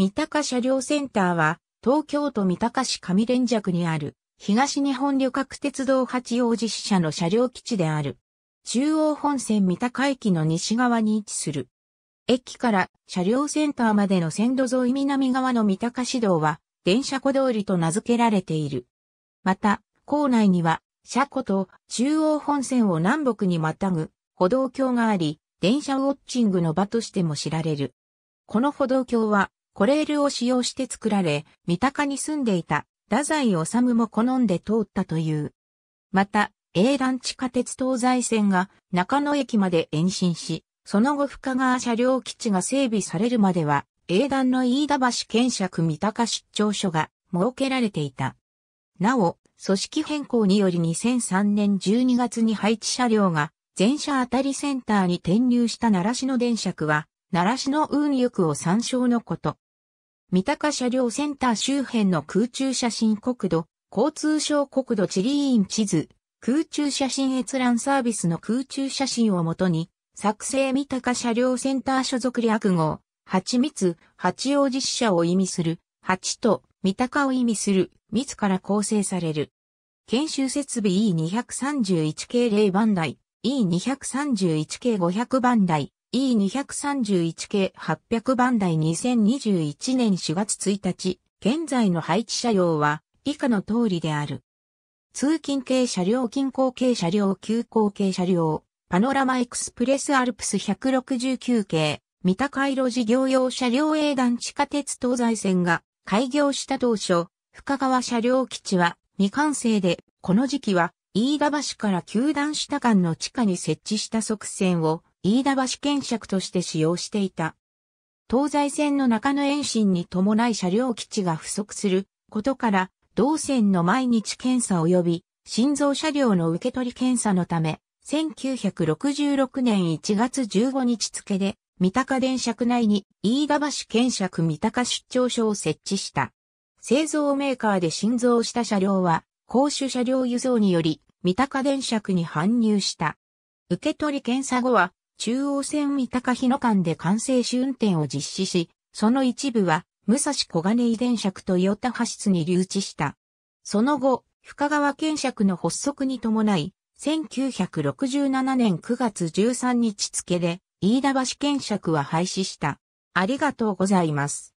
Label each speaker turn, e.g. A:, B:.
A: 三鷹車両センターは、東京都三鷹市上連尺にある、東日本旅客鉄道八王子支社の車両基地である。中央本線三鷹駅の西側に位置する。駅から車両センターまでの線路沿い南側の三鷹市道は、電車小通りと名付けられている。また、構内には、車庫と中央本線を南北にまたぐ歩道橋があり、電車ウォッチングの場としても知られる。この歩道橋はコレールを使用して作られ、三鷹に住んでいた太宰治も好んで通ったという。また、英団地下鉄東西線が中野駅まで延伸し、その後深川車両基地が整備されるまでは、英断の飯田橋検釈三鷹出張所が設けられていた。なお、組織変更により2003年12月に配置車両が全車あたりセンターに転入した奈良市の電車区は、奈良市の運力を参照のこと。三鷹車両センター周辺の空中写真国土、交通省国土地理院地図、空中写真閲覧サービスの空中写真をもとに、作成三鷹車両センター所属略号、八密、八王子支社を意味する、八と三鷹を意味する、密から構成される。研修設備 E231 系0番台、E231 系500番台、E231 系800番台2021年4月1日、現在の配置車両は以下の通りである。通勤系車両、近郊系車両、急行系車両、パノラマエクスプレスアルプス169系、三鷹色事業用車両営団地下鉄東西線が開業した当初、深川車両基地は未完成で、この時期は飯田橋から球団下間の地下に設置した側線を飯田橋検索として使用していた。東西線の中野延伸に伴い車両基地が不足することから、同線の毎日検査及び心臓車両の受け取り検査のため、1966年1月15日付で、三鷹電車区内に飯田橋検索・三鷹出張所を設置した。製造メーカーで心臓した車両は、公衆車両輸送により、三鷹電車区に搬入した。受け取り検査後は、中央線三鷹日野間で完成試運転を実施し、その一部は、武蔵小金井電車区と与田派室に留置した。その後、深川県尺の発足に伴い、1967年9月13日付で、飯田橋県尺は廃止した。ありがとうございます。